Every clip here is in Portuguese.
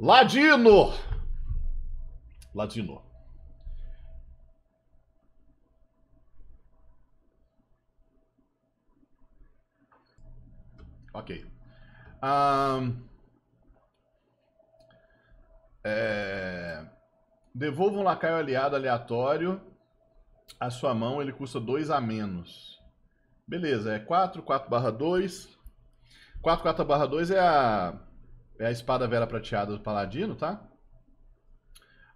Ladino! Ladino. Ok. Um, é, devolva um lacaio aliado aleatório à sua mão, ele custa 2 a menos. Beleza, é 4, 4 barra 2. 4, 4 barra 2 é a é a espada vela prateada do paladino, tá?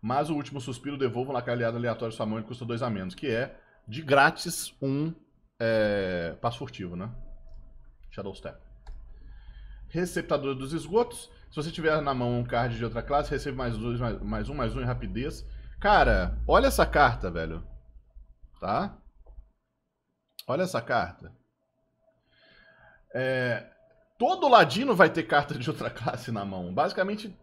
Mas o último suspiro devolva na calhada aleatória sua mão e custa 2 a menos, que é de grátis um é, passo furtivo, né? Shadow Step. Receptador dos esgotos. Se você tiver na mão um card de outra classe, recebe mais dois, mais, mais um, mais um em rapidez. Cara, olha essa carta, velho. Tá? Olha essa carta. É, todo ladino vai ter carta de outra classe na mão. Basicamente,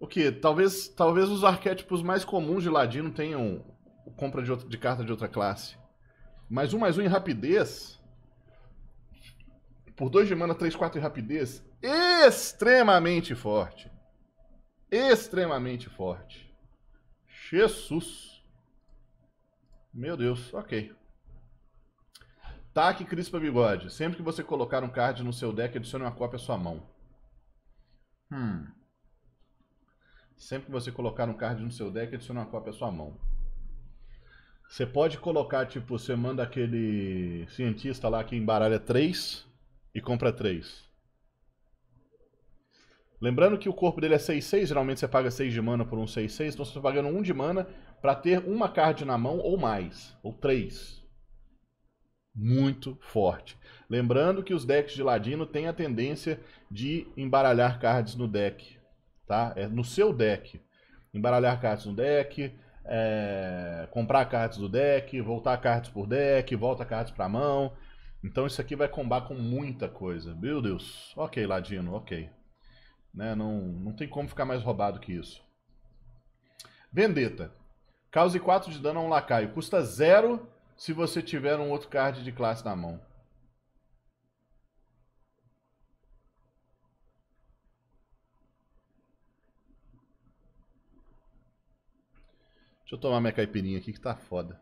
o que? Talvez, talvez os arquétipos mais comuns de ladino tenham compra de, outra, de carta de outra classe. Mas um mais um em rapidez. Por dois de mana, 3, 4 em rapidez. Extremamente forte. Extremamente forte. Jesus. Meu Deus, ok. Taque Crispa Bigode. Sempre que você colocar um card no seu deck, adicione uma cópia à sua mão. Hum. Sempre que você colocar um card no seu deck, adicione uma cópia à sua mão. Você pode colocar, tipo, você manda aquele cientista lá que embaralha 3 e compra 3. Lembrando que o corpo dele é 6-6, geralmente você paga 6 de mana por um 6-6, então você está pagando 1 de mana para ter uma card na mão ou mais, ou 3 muito forte. Lembrando que os decks de Ladino têm a tendência de embaralhar cards no deck, tá? É no seu deck. Embaralhar cards no deck, é... comprar cards do deck, voltar cards por deck, volta cards para mão. Então isso aqui vai combar com muita coisa. Meu Deus. Ok, Ladino, ok. Né? Não, não tem como ficar mais roubado que isso. Vendetta. Cause 4 de dano a um lacaio. Custa 0 se você tiver um outro card de classe na mão. Deixa eu tomar minha caipirinha aqui que tá foda.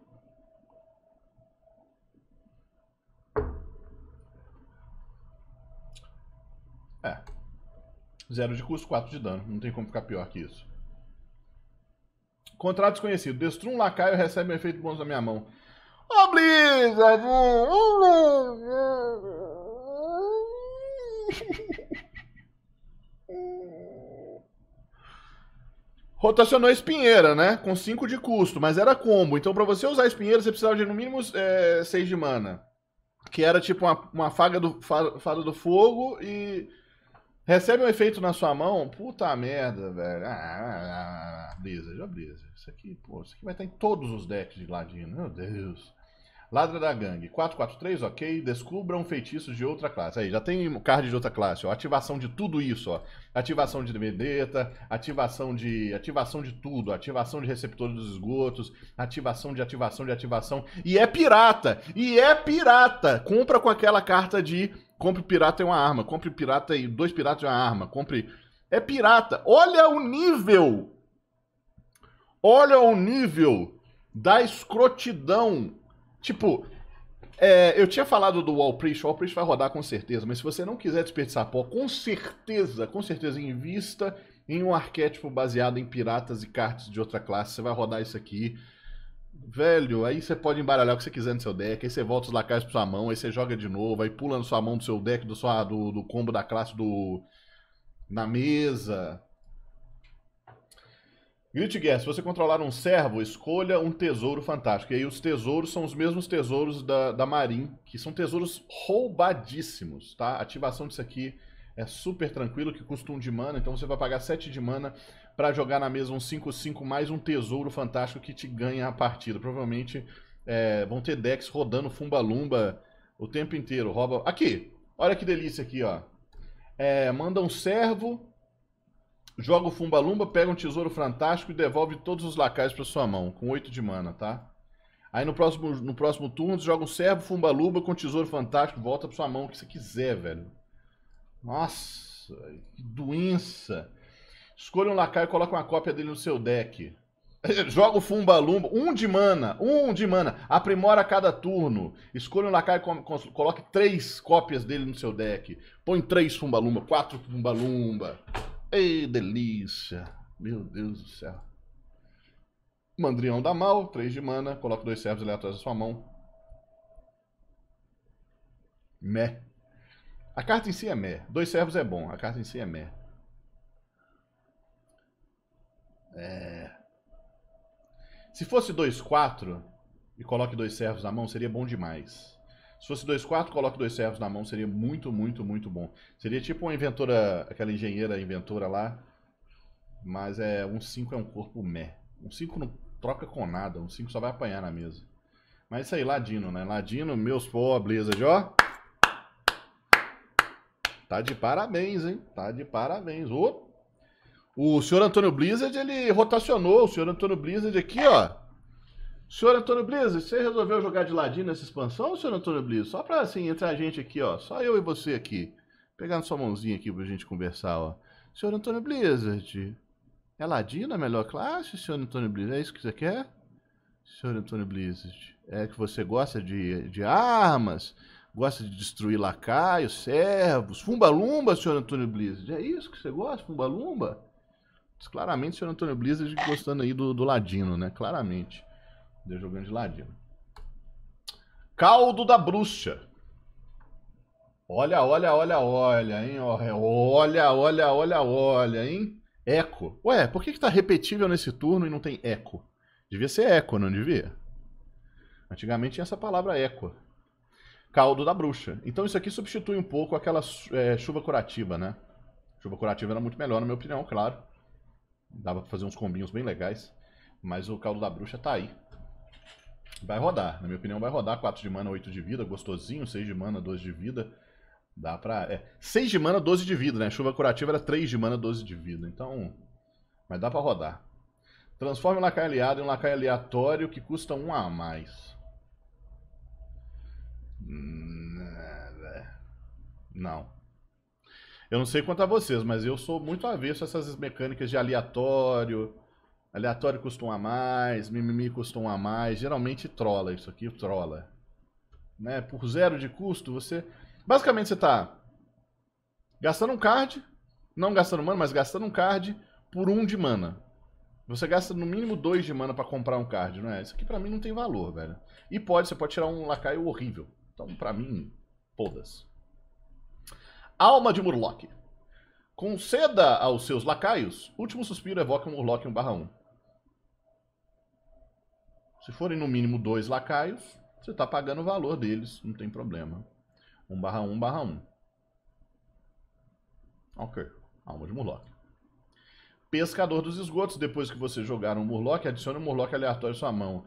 É. Zero de custo, 4 de dano. Não tem como ficar pior que isso. Contrato desconhecido. Destrua um lacaio recebe um efeito bônus na minha mão oh, Blizzard! Rotacionou a espinheira, né? Com 5 de custo, mas era combo. Então, pra você usar a espinheira, você precisava de no mínimo 6 é, de mana. Que era tipo uma, uma faga do, fada do fogo e. Recebe um efeito na sua mão? Puta merda, velho. Ah, ah, ah, ah, Blizzard, ó Blizzard. Isso aqui, pô, isso aqui vai estar em todos os decks de ladinho, meu Deus. Ladra da Gangue. 443, ok. Descubra um feitiço de outra classe. Aí, já tem card de outra classe, ó. Ativação de tudo isso, ó. Ativação de vedeta, ativação de. ativação de tudo, ativação de receptores dos esgotos, ativação de ativação de ativação. E é pirata! E é pirata! Compra com aquela carta de compre pirata e uma arma, compre pirata e dois piratas e uma arma, compre. É pirata! Olha o nível! Olha o nível da escrotidão Tipo, é, eu tinha falado do Walprich, o Walprich vai rodar com certeza, mas se você não quiser desperdiçar pó, com certeza, com certeza, invista em um arquétipo baseado em piratas e cartas de outra classe, você vai rodar isso aqui. Velho, aí você pode embaralhar o que você quiser no seu deck, aí você volta os lacais pra sua mão, aí você joga de novo, aí pula na sua mão do seu deck, do, sua, do, do combo da classe do... na mesa. Gritgear, se você controlar um servo, escolha um tesouro fantástico. E aí os tesouros são os mesmos tesouros da, da Marin, que são tesouros roubadíssimos, tá? A ativação disso aqui é super tranquilo, que custa 1 um de mana, então você vai pagar 7 de mana para jogar na mesa um 5-5 mais um tesouro fantástico que te ganha a partida. Provavelmente é, vão ter decks rodando Fumbalumba o tempo inteiro. Rouba... Aqui, olha que delícia aqui, ó. É, manda um servo joga o Fumbalumba, pega um tesouro fantástico e devolve todos os lacais para sua mão, com 8 de mana, tá? Aí no próximo, no próximo turno, joga um servo Fumbalumba com tesouro fantástico, volta para sua mão, o que você quiser, velho. Nossa, que doença. Escolha um lacaio e coloca uma cópia dele no seu deck. Joga o Fumbalumba, um de mana, um de mana, aprimora a cada turno. Escolha um lacaio e coloque três cópias dele no seu deck. Põe três Fumbalumba, quatro Fumbalumba. Ei, delícia! Meu Deus do céu. Mandrião dá mal, 3 de mana. Coloca dois servos ali atrás da sua mão. Mé. A carta em si é mé. Dois servos é bom. A carta em si é mé. É... Se fosse 2-4 e coloque dois servos na mão, seria bom demais. Se fosse 2-4, coloque dois servos na mão, seria muito, muito, muito bom. Seria tipo uma inventora, aquela engenheira inventora lá, mas é um 5 é um corpo mé. Um 5 não troca com nada, um 5 só vai apanhar na mesa. Mas isso aí, Ladino, né? Ladino, meus pó, Blizzard, ó. Tá de parabéns, hein? Tá de parabéns. Ô! O senhor Antônio Blizzard, ele rotacionou. O senhor Antônio Blizzard aqui, ó. Senhor Antônio Blizzo, você resolveu jogar de ladinho nessa expansão, senhor Antônio Blizzo? Só pra, assim, entre a gente aqui, ó. Só eu e você aqui. Pegando sua mãozinha aqui pra gente conversar, ó. Senhor Antônio Blizzard, é ladino a melhor classe, senhor Antônio Blizzard? É isso que você quer? Senhor Antônio Blizzard, é que você gosta de, de armas, gosta de destruir lacaios, servos, fumbalumba, senhor Antônio Blizzard? É isso que você gosta, fumbalumba? Claramente, senhor Antônio Blizzard gostando aí do, do ladino, né? Claramente. Deu jogando de ladinho Caldo da bruxa. Olha, olha, olha, olha, hein? Olha, olha, olha, olha, hein? Eco. Ué, por que, que tá repetível nesse turno e não tem eco? Devia ser eco, não devia? Antigamente tinha essa palavra eco. Caldo da bruxa. Então isso aqui substitui um pouco aquela é, chuva curativa, né? Chuva curativa era muito melhor, na minha opinião, claro. Dava pra fazer uns combinhos bem legais. Mas o caldo da bruxa tá aí. Vai rodar, na minha opinião vai rodar. 4 de mana, 8 de vida, gostosinho. 6 de mana, 12 de vida. Dá pra... É, 6 de mana, 12 de vida, né? Chuva curativa era 3 de mana, 12 de vida. Então, mas dá pra rodar. Transforme o lacaio aliado em um lacaio aleatório que custa 1 a mais. Hum, não. Eu não sei quanto a vocês, mas eu sou muito avesso a essas mecânicas de aleatório Aleatório custa um a mais, mimimi custa um a mais. Geralmente trola isso aqui, trola. Né? Por zero de custo, você. Basicamente você está gastando um card, não gastando mana, mas gastando um card por um de mana. Você gasta no mínimo dois de mana para comprar um card, não é? Isso aqui pra mim não tem valor, velho. E pode, você pode tirar um lacaio horrível. Então, pra mim, foda-se. Alma de Murloc. Conceda aos seus lacaios. Último suspiro evoca um Urlock 1/1. Se forem no mínimo dois lacaios, você está pagando o valor deles, não tem problema. 1/1, barra 1 Ok. Alma de Murloc. Pescador dos esgotos, depois que você jogar um Murloc, adicione um Murloc aleatório à sua mão.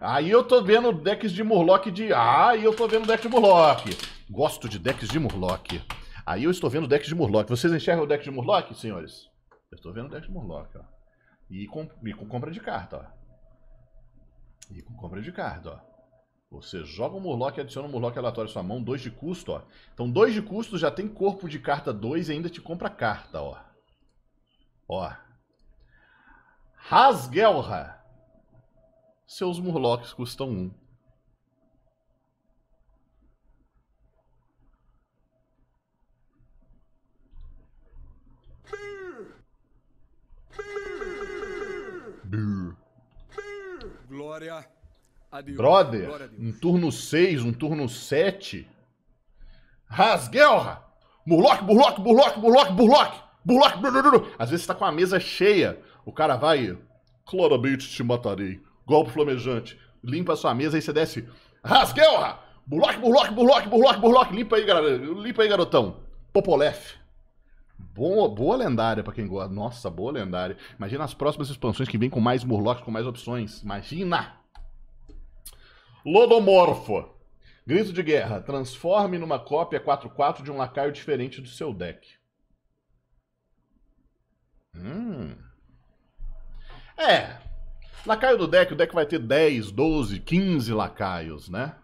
Aí eu tô vendo decks de Murloc de. Aí eu tô vendo deck de Murloc. Gosto de decks de Murloc. Aí eu estou vendo decks de Murloc. Vocês enxergam o deck de Murloc, senhores? Eu estou vendo decks deck de Murloc, ó. E com, e com compra de carta, ó. E com compra de carta, ó. Você joga um Murloc e adiciona um Murloc aleatório à sua mão, 2 de custo, ó. Então 2 de custo já tem corpo de carta 2 e ainda te compra carta, ó. Ó. Rasgelra. Seus Murlocs custam 1. Um. Adeus. Brother, Adeus. um turno 6, um turno 7. Rasguelra! Burlock, burlock, burlock, burlock, burlock! Burlock, burlock! Às vezes você tá com a mesa cheia. O cara vai. Claramente te matarei. Golpe flamejante. Limpa a sua mesa e você desce. Rasguelra! Burlock, burlock, burlock, burlock, burlock! Limpa aí, galera. Limpa aí, garotão. Popolef. Boa, boa lendária para quem gosta. Nossa, boa lendária. Imagina as próximas expansões que vem com mais Murlocs, com mais opções. Imagina! Lodomorfo. Grito de guerra. Transforme numa cópia 4-4 de um lacaio diferente do seu deck. Hum. É. Lacaio do deck, o deck vai ter 10, 12, 15 lacaios, né?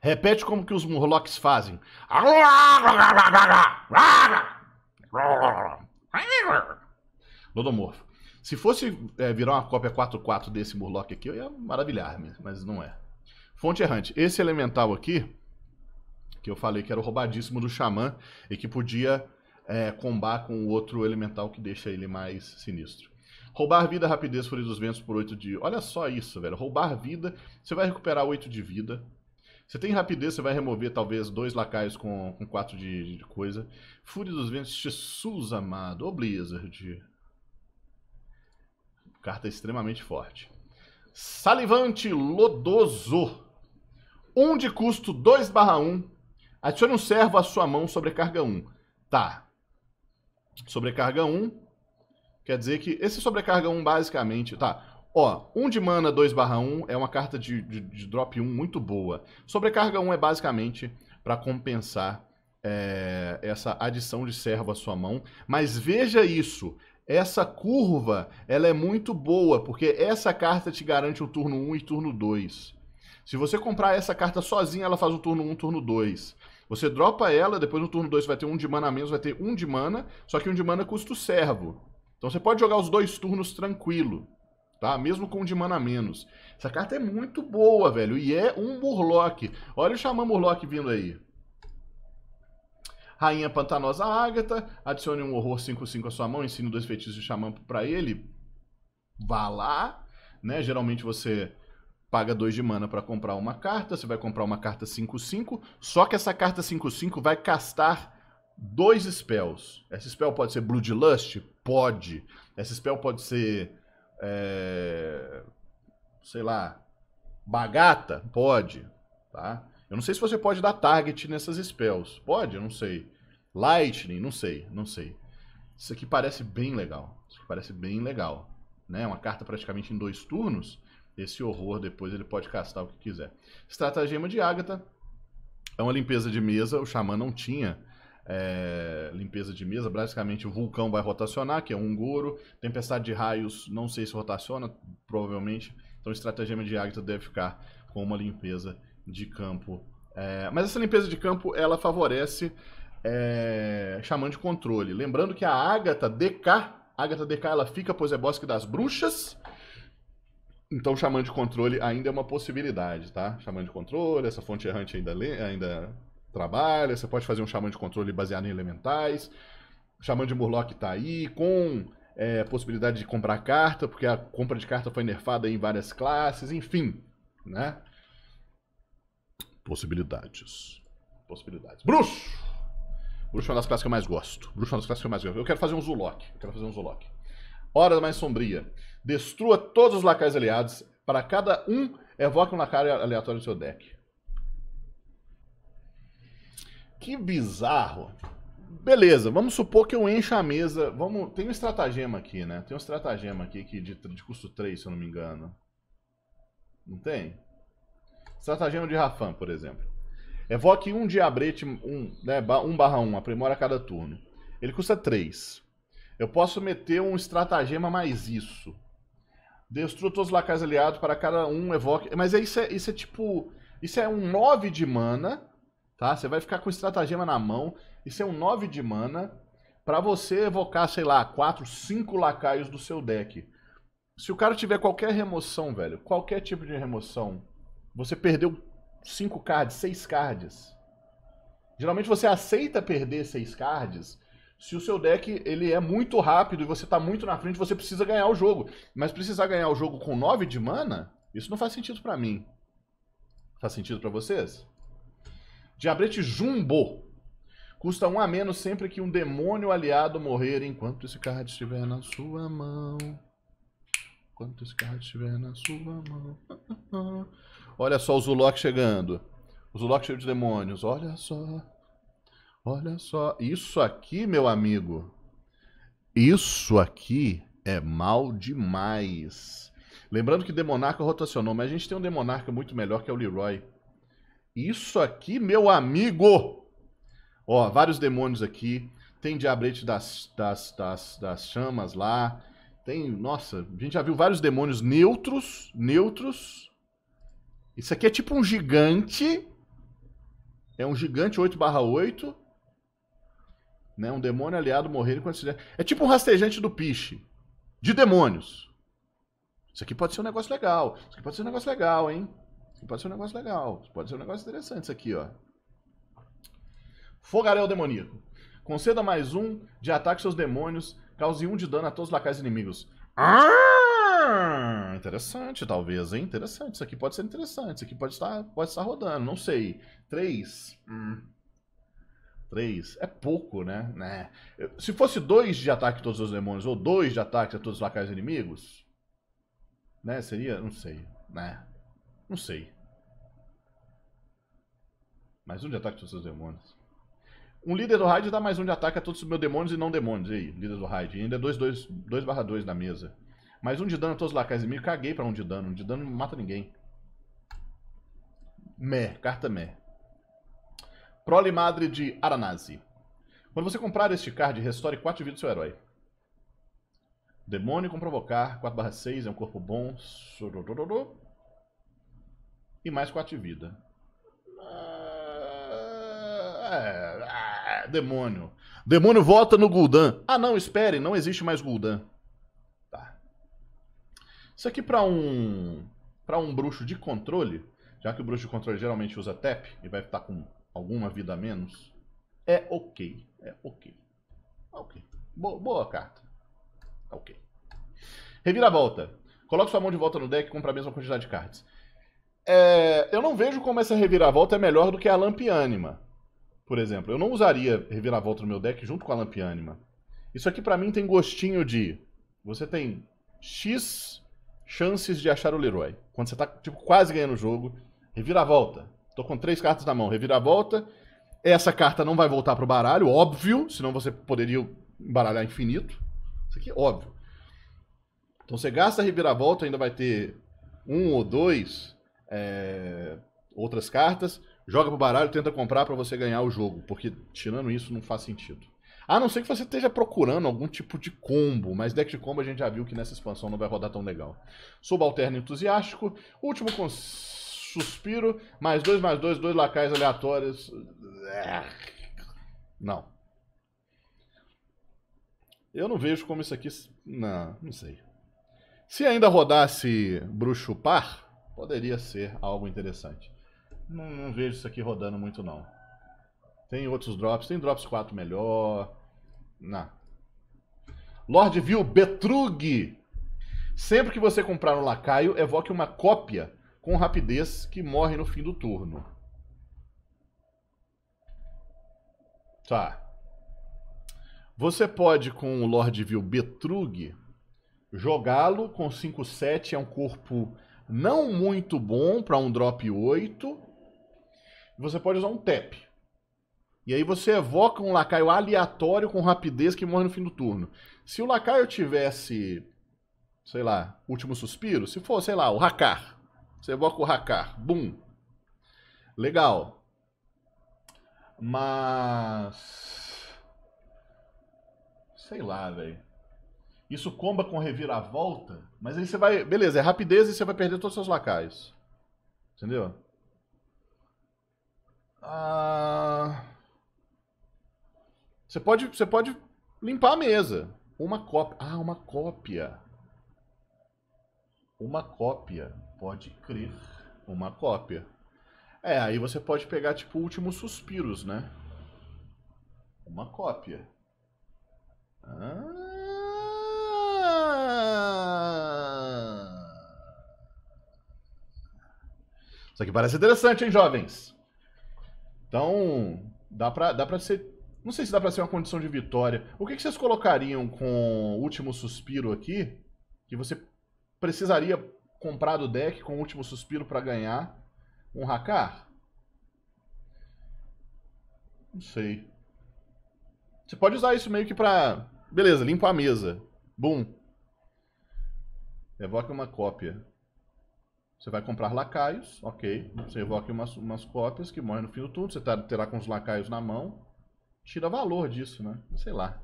Repete como que os Murlocs fazem. Lodomorfo. Se fosse é, virar uma cópia 4-4 desse Murloc aqui, eu ia maravilhar-me, mas não é. Fonte errante. Esse elemental aqui, que eu falei que era o roubadíssimo do Xamã e que podia é, combar com o outro elemental que deixa ele mais sinistro. Roubar vida, rapidez, fúria dos ventos por 8 de... Olha só isso, velho. Roubar vida, você vai recuperar 8 de vida. Você tem rapidez, você vai remover talvez dois lacaios com, com 4 de, de coisa. Fúria dos ventos, Jesus amado. Ô Blizzard. Carta extremamente forte. Salivante, lodoso. 1 de custo 2 barra 1. Adicione um servo à sua mão, sobrecarga 1. Tá. Sobrecarga 1. Quer dizer que esse sobrecarga 1 basicamente... Tá. Ó, 1 de mana 2 barra 1 é uma carta de, de, de drop 1 muito boa. Sobrecarga 1 é basicamente para compensar é, essa adição de servo à sua mão. Mas veja isso, essa curva ela é muito boa, porque essa carta te garante o turno 1 e turno 2. Se você comprar essa carta sozinha, ela faz o turno 1, um, turno 2. Você dropa ela, depois no turno 2 vai ter um de mana a menos, vai ter um de mana, só que um de mana custa o servo. Então você pode jogar os dois turnos tranquilo, tá? Mesmo com um de mana a menos. Essa carta é muito boa, velho, e é um Murloc. Olha o Xamã Murloc vindo aí. Rainha Pantanosa Ágata, adicione um horror 5-5 à sua mão, ensine dois feitiços de Xamã para ele. Vá lá, né? Geralmente você paga 2 de mana para comprar uma carta, você vai comprar uma carta 5-5, só que essa carta 5-5 vai castar dois spells. Essa spell pode ser Bloodlust? Pode. Essa spell pode ser. É, sei lá. Bagata? Pode. Tá? Eu não sei se você pode dar target nessas spells. Pode? Eu não sei. Lightning? Não sei, não sei. Isso aqui parece bem legal. Isso aqui parece bem legal. Né? Uma carta praticamente em dois turnos esse horror depois ele pode castar o que quiser. Estratagema de Ágata é uma limpeza de mesa, o Xamã não tinha é, limpeza de mesa, basicamente o vulcão vai rotacionar, que é um Goro, tempestade de raios, não sei se rotaciona, provavelmente, então estratagema de Ágata deve ficar com uma limpeza de campo. É, mas essa limpeza de campo, ela favorece é, Xamã de controle. Lembrando que a Ágata DK, Ágata DK ela fica, pois é bosque das bruxas, então, xamã de controle ainda é uma possibilidade, tá? Xamã de controle, essa fonte errante ainda, ainda trabalha. Você pode fazer um xamã de controle baseado em elementais. Xamã de Murloc tá aí, com é, possibilidade de comprar carta, porque a compra de carta foi nerfada em várias classes, enfim, né? Possibilidades. Possibilidades. Bruxo! Bruxo é uma das classes que eu mais gosto. Bruxo é uma das classes que eu mais gosto. Eu quero fazer um Zulok. Eu quero fazer um Zulok. Hora mais sombria. Destrua todos os lacaios aliados. Para cada um, evoque um lacaio aleatório do seu deck. Que bizarro. Beleza, vamos supor que eu encha a mesa. Vamos, tem um estratagema aqui, né? Tem um estratagema aqui que de, de custo 3, se eu não me engano. Não tem? Estratagema de Rafan, por exemplo. Evoque um diabrete 1, né, 1 barra 1, aprimora a cada turno. Ele custa 3. Eu posso meter um estratagema mais isso. Destrua todos os lacais aliados para cada um, evoque. Mas isso é, isso é tipo. Isso é um 9 de mana, tá? Você vai ficar com estratagema na mão. Isso é um 9 de mana para você evocar, sei lá, 4, 5 lacaios do seu deck. Se o cara tiver qualquer remoção, velho, qualquer tipo de remoção, você perdeu 5 cards, 6 cards. Geralmente você aceita perder 6 cards se o seu deck ele é muito rápido e você está muito na frente, você precisa ganhar o jogo. Mas precisar ganhar o jogo com 9 de mana, isso não faz sentido para mim. Faz sentido para vocês? Diabrete Jumbo. Custa um a menos sempre que um demônio aliado morrer enquanto esse card estiver na sua mão. Enquanto esse card estiver na sua mão. Olha só o Zulok chegando. O Zulok cheio de demônios. Olha só. Olha só, isso aqui, meu amigo, isso aqui é mal demais. Lembrando que Demonarca rotacionou, mas a gente tem um Demonarca muito melhor que é o Leroy. Isso aqui, meu amigo! Ó, vários demônios aqui. Tem Diabrete das, das, das, das Chamas lá. Tem, nossa, a gente já viu vários demônios neutros, neutros. Isso aqui é tipo um gigante. É um gigante 8 barra 8. Né? Um demônio aliado morrer com esse... É tipo um rastejante do piche. De demônios. Isso aqui pode ser um negócio legal. Isso aqui pode ser um negócio legal, hein? Isso aqui pode ser um negócio legal. Isso pode ser um negócio interessante isso aqui, ó. Fogaréu demoníaco. Conceda mais um de ataque aos seus demônios. Cause um de dano a todos os lacais inimigos. Ah, interessante, talvez, hein? Interessante. Isso aqui pode ser interessante. Isso aqui pode estar, pode estar rodando, não sei. Três. Hum. É pouco, né? né? Se fosse dois de ataque a todos os demônios, ou dois de ataque a todos os lacaios inimigos, né? Seria? Não sei. Né? Não sei. Mais um de ataque a todos os demônios. Um líder do raid dá mais um de ataque a todos os meus demônios e não demônios. E aí, líder do raid. ainda é 2 barra 2 na mesa. Mais um de dano a todos os lacaios inimigos. Caguei pra um de dano. Um de dano não mata ninguém. Mé, carta mé. Prole Madre de Aranasi. Quando você comprar este card, restaure 4 vida do seu herói. Demônio com provocar, 4/6, é um corpo bom. E mais 4 de vida. Ah, é, é, demônio. Demônio vota no Gul'dan. Ah não, espere, não existe mais Gul'dan. Tá. Isso aqui para um para um bruxo de controle, já que o bruxo de controle geralmente usa tap e vai estar com alguma vida a menos, é ok. É ok. Tá ok. Boa, boa carta. Tá ok. Reviravolta. Coloque sua mão de volta no deck e compra a mesma quantidade de cards. É, eu não vejo como essa reviravolta é melhor do que a Lampiânima, por exemplo. Eu não usaria reviravolta no meu deck junto com a Lampiânima. Isso aqui para mim tem gostinho de... Você tem X chances de achar o Leroy. Quando você tá tipo, quase ganhando o jogo, reviravolta. Tô com três cartas na mão. Reviravolta. Essa carta não vai voltar pro baralho, óbvio. Senão você poderia embaralhar infinito. Isso aqui é óbvio. Então você gasta a reviravolta, ainda vai ter um ou dois é, outras cartas. Joga pro baralho, tenta comprar para você ganhar o jogo. Porque tirando isso, não faz sentido. A não ser que você esteja procurando algum tipo de combo, mas deck de combo a gente já viu que nessa expansão não vai rodar tão legal. Subalterno entusiástico. Último conselho suspiro, mais dois, mais dois, dois lacais aleatórios. É. Não. Eu não vejo como isso aqui. Não, não sei. Se ainda rodasse bruxo par, poderia ser algo interessante. Não, não vejo isso aqui rodando muito, não. Tem outros drops, tem drops 4 melhor. Não. Lord viu Betrug. Sempre que você comprar um lacaio, evoque uma cópia com rapidez que morre no fim do turno. Tá. Você pode, com o Lord Betrug, jogá-lo com 5-7, é um corpo não muito bom para um drop 8. Você pode usar um tap. E aí você evoca um lacaio aleatório com rapidez que morre no fim do turno. Se o lacaio tivesse, sei lá, último suspiro, se for, sei lá, o Hakar, você evoca o Hakar. Bum. Legal. Mas. Sei lá, velho. Isso comba com reviravolta, mas aí você vai. Beleza, é rapidez e você vai perder todos os seus lacaios. Entendeu? Ah... Você, pode, você pode limpar a mesa. Uma cópia. Ah, uma cópia. Uma cópia. Pode crer. Uma cópia. É, aí você pode pegar, tipo, Últimos Suspiros, né? Uma cópia. Ah... Isso aqui parece interessante, hein, jovens? Então, dá pra, dá pra ser... Não sei se dá pra ser uma condição de vitória. O que, que vocês colocariam com o Último Suspiro aqui? Que você precisaria comprar do deck com o último suspiro para ganhar um Hakar? Não sei. Você pode usar isso meio que pra... Beleza, limpa a mesa. boom Evoque uma cópia. Você vai comprar lacaios, ok. Você evoca umas, umas cópias que morrem no fim do turno. Você tá, terá com os lacaios na mão. Tira valor disso, né? Sei lá.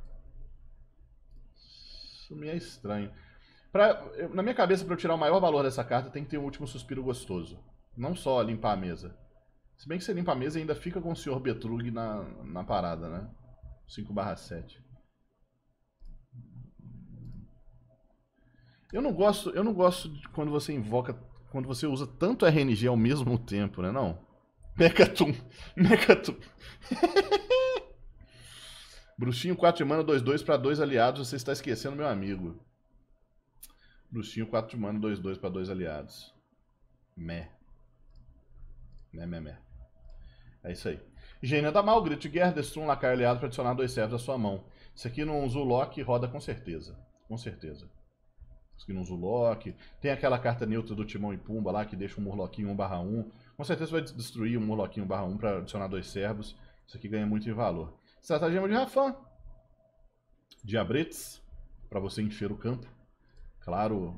Isso me é estranho. Pra, na minha cabeça, para eu tirar o maior valor dessa carta, tem que ter um último suspiro gostoso. Não só limpar a mesa. Se bem que você limpa a mesa e ainda fica com o Sr. Betrug na, na parada, né? 5 barra 7. Eu não gosto, eu não gosto de quando você invoca, quando você usa tanto RNG ao mesmo tempo, né, não? Mecatum, Mecatum. Bruxinho 4 de mana 2 2 para dois aliados, você está esquecendo meu amigo. Bruxinho 4 de mana, 2-2 para dois aliados. Mé. Mé, mé, mé. É isso aí. Gênio da Mal, grito de guerra, destrua um lacaio aliado pra adicionar dois servos à sua mão. Isso aqui num Zulok roda com certeza. Com certeza. Isso aqui num Zulok. Tem aquela carta neutra do Timão e Pumba lá que deixa um Murloquinho 1/1. Com certeza vai destruir um Murloquinho 1/1 para adicionar dois servos. Isso aqui ganha muito em valor. Estratagema de Rafan. Diabretes, Pra você encher o campo. Claro,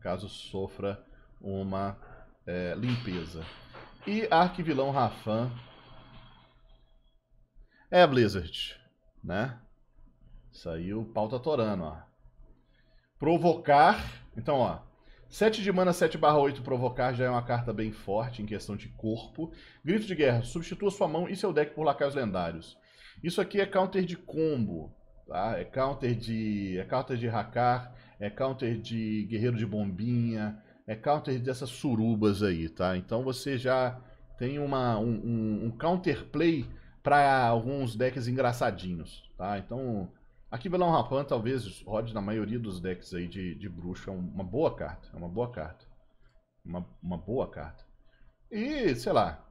caso sofra uma é, limpeza. E arquivilão Rafan. É, Blizzard, né? Saiu pauta torando, ó. Provocar. Então, ó. 7 de mana, 7 barra 8, provocar já é uma carta bem forte em questão de corpo. Grito de guerra, substitua sua mão e seu deck por lacaios lendários. Isso aqui é counter de combo, tá? É counter de, é counter de hackar, é counter de guerreiro de bombinha, é counter dessas surubas aí, tá? Então você já tem uma, um, um, um counterplay para alguns decks engraçadinhos, tá? Então, aqui Belão Rapan talvez rode na maioria dos decks aí de, de bruxo, é uma boa carta, é uma boa carta. Uma, uma boa carta. E, sei lá,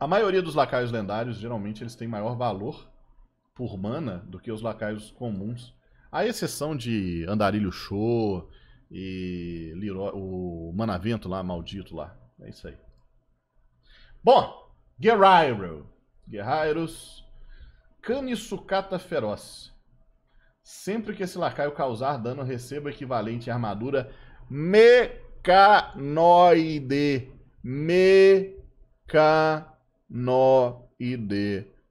a maioria dos lacaios lendários, geralmente, eles têm maior valor por mana do que os lacaios comuns à exceção de Andarilho Show e o Manavento lá, maldito lá. É isso aí. Bom, Guerrero. Guerreiros. Cane sucata feroz. Sempre que esse lacaio causar dano, receba equivalente à armadura mecanoide. Mecanoide.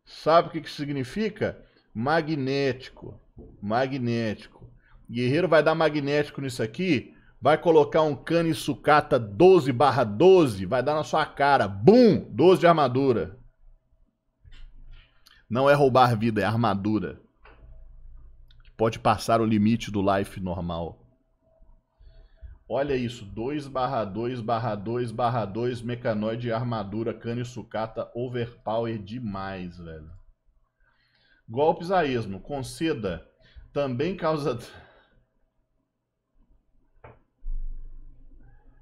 Sabe o que, que significa? Magnético. Magnético. Guerreiro vai dar magnético nisso aqui. Vai colocar um cane sucata 12 barra 12. Vai dar na sua cara. Bum! 12 de armadura. Não é roubar vida, é armadura. Pode passar o limite do life normal. Olha isso, 2 barra 2 barra 2 barra 2, mecanoide, armadura, cane sucata, overpower demais, velho. Golpes a esmo, conceda, também causa.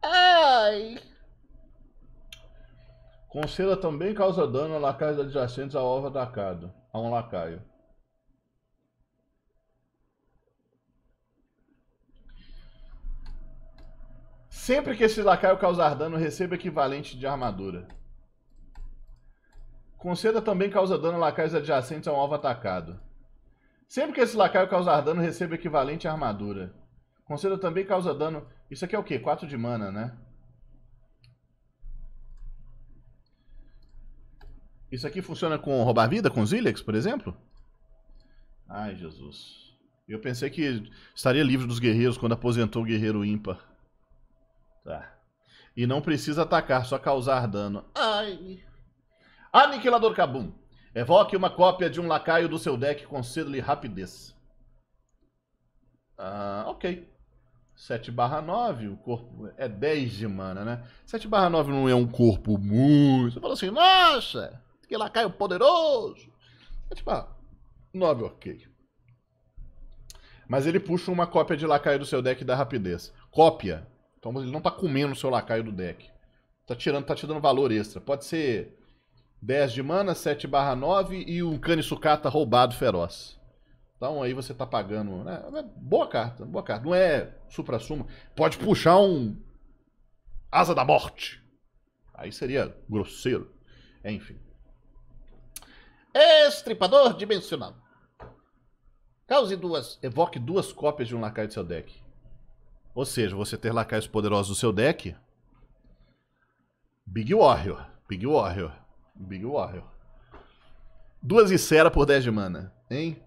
Ai! Conceda também causa dano a lacaios adjacentes ao alvo atacado, a um lacaio. Sempre que esse lacaio causar dano, receba equivalente de armadura. Conceda também causa dano a lacaios adjacentes a um alvo atacado. Sempre que esse lacaio causar dano, receba equivalente à armadura. Conceda também causa dano... Isso aqui é o quê? 4 de mana, né? Isso aqui funciona com roubar vida, com Zilex, por exemplo? Ai, Jesus. Eu pensei que estaria livre dos guerreiros quando aposentou o guerreiro ímpar. Tá. E não precisa atacar, só causar dano. Ai... Aniquilador Kabum. Evoque uma cópia de um lacaio do seu deck, conceda-lhe rapidez. Ah, ok. 7 barra 9, o corpo é 10 de mana, né? 7 barra 9 não é um corpo muito... Você fala assim, nossa, que lacaio poderoso. 7 barra 9, ok. Mas ele puxa uma cópia de lacaio do seu deck e dá rapidez. Cópia. Então ele não tá comendo o seu lacaio do deck. Tá tirando, tá te dando valor extra. Pode ser 10 de mana, 7 barra 9 e um cane sucata roubado feroz. Então aí você tá pagando. Né? É boa carta, boa carta. Não é supra-suma. Pode puxar um Asa da Morte. Aí seria grosseiro. Enfim. Estripador dimensional. Cause duas. Evoque duas cópias de um lacaio do seu deck. Ou seja, você ter lacaios poderosos no seu deck. Big Warrior. Big Warrior. Big Warrior. Duas Isera por 10 de mana, hein?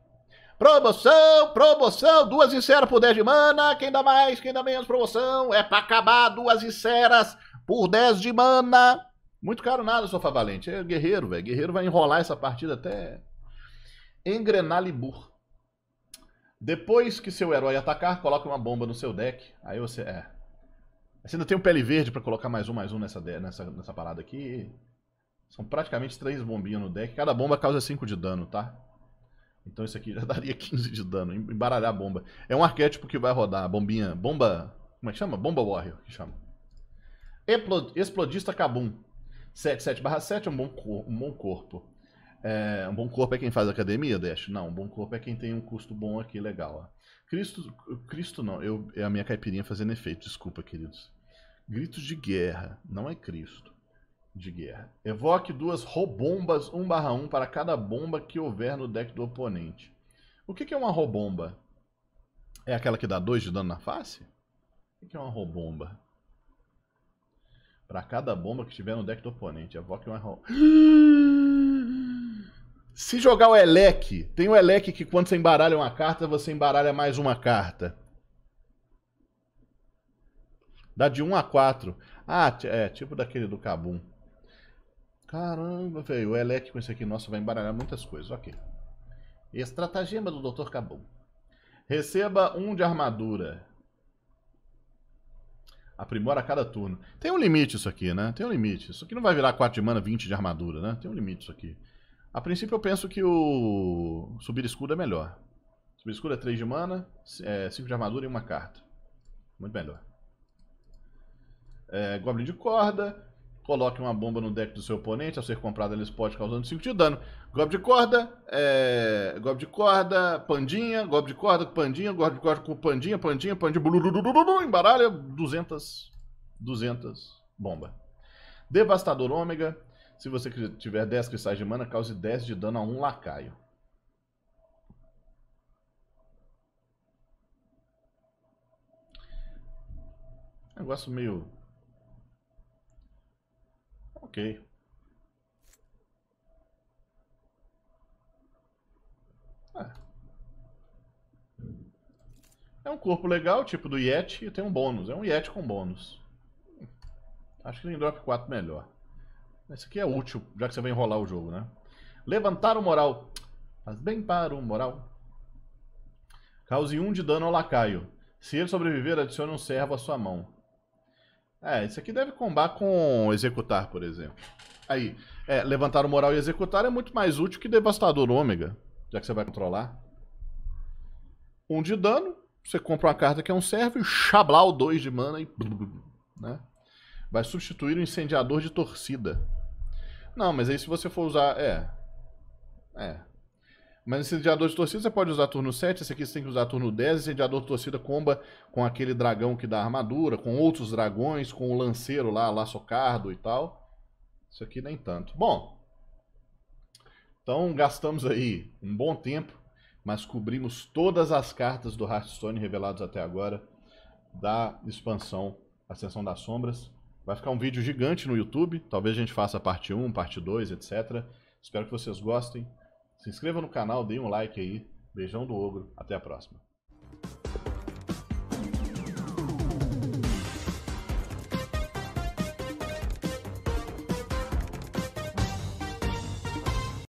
Promoção, promoção, duas Iceras por 10 de mana. Quem dá mais, quem dá menos promoção. É pra acabar duas Iceras por 10 de mana. Muito caro nada, Sofá Valente. É guerreiro, velho. Guerreiro vai enrolar essa partida até engrenar Libur. Depois que seu herói atacar, coloque uma bomba no seu deck. Aí você. É. Você ainda tem um pele verde para colocar mais um, mais um nessa, nessa, nessa parada aqui. São praticamente três bombinhas no deck. Cada bomba causa 5 de dano, tá? Então isso aqui já daria 15 de dano. Embaralhar a bomba. É um arquétipo que vai rodar. Bombinha. Bomba. Como é que chama? Bomba Warrior que chama. Explodista Kabum. 77/7 é um bom, cor, um bom corpo. É, um bom corpo é quem faz academia, Dash? Não, um bom corpo é quem tem um custo bom aqui, legal. Ó. Cristo, Cristo não, eu, é a minha caipirinha fazendo efeito, desculpa, queridos. Gritos de guerra, não é Cristo de guerra. Evoque duas robombas 1/1 para cada bomba que houver no deck do oponente. O que, que é uma robomba? É aquela que dá 2 de dano na face? O que, que é uma robomba? Para cada bomba que estiver no deck do oponente, evoque uma robomba. Se jogar o Elec, tem o Elec que quando você embaralha uma carta, você embaralha mais uma carta. Dá de 1 a 4. Ah, é tipo daquele do Kabum. Caramba, velho. O Elec com isso aqui, nossa, vai embaralhar muitas coisas. Ok. Estratagema do Dr. Cabum. Receba um de armadura. Aprimora a cada turno. Tem um limite isso aqui, né? Tem um limite. Isso aqui não vai virar 4 de mana, 20 de armadura, né? Tem um limite isso aqui. A princípio eu penso que o subir escudo é melhor. Subir escudo é 3 de mana, 5 é, de armadura e uma carta. Muito melhor. É, Goblin de corda. Coloque uma bomba no deck do seu oponente. Ao ser comprada, ele pode causando 5 de dano. Golpe de corda, é... golpe de corda, pandinha, golpe de corda com pandinha, golpe de corda com pandinha, pandinha, pandinha, blululululu, embaralha 200, 200 bomba. Devastador ômega. Se você tiver 10 cristais de mana, cause 10 de dano a um lacaio. Negócio meio Ok. É. é um corpo legal, tipo do Yeti, e tem um bônus. É um Yeti com bônus. Acho que tem drop 4 melhor. Esse aqui é útil, já que você vai enrolar o jogo, né? Levantar o moral. Faz bem para o moral. Cause 1 de dano ao lacaio. Se ele sobreviver, adicione um servo à sua mão. É, isso aqui deve combar com executar, por exemplo. Aí, é, levantar o moral e executar é muito mais útil que devastador ômega, já que você vai controlar. Um de dano, você compra uma carta que é um servo e chablau dois de mana e... Né? Vai substituir o um incendiador de torcida. Não, mas aí se você for usar... É... É, mas incendiador de torcida você pode usar turno 7, esse aqui você tem que usar turno 10. Incendiador de torcida comba com aquele dragão que dá armadura, com outros dragões, com o lanceiro lá, laçocardo e tal. Isso aqui nem tanto. Bom, então gastamos aí um bom tempo, mas cobrimos todas as cartas do Hearthstone reveladas até agora da expansão Ascensão das Sombras. Vai ficar um vídeo gigante no YouTube, talvez a gente faça parte 1, parte 2, etc. Espero que vocês gostem. Se inscreva no canal, dê um like aí. Beijão do Ogro, até a próxima.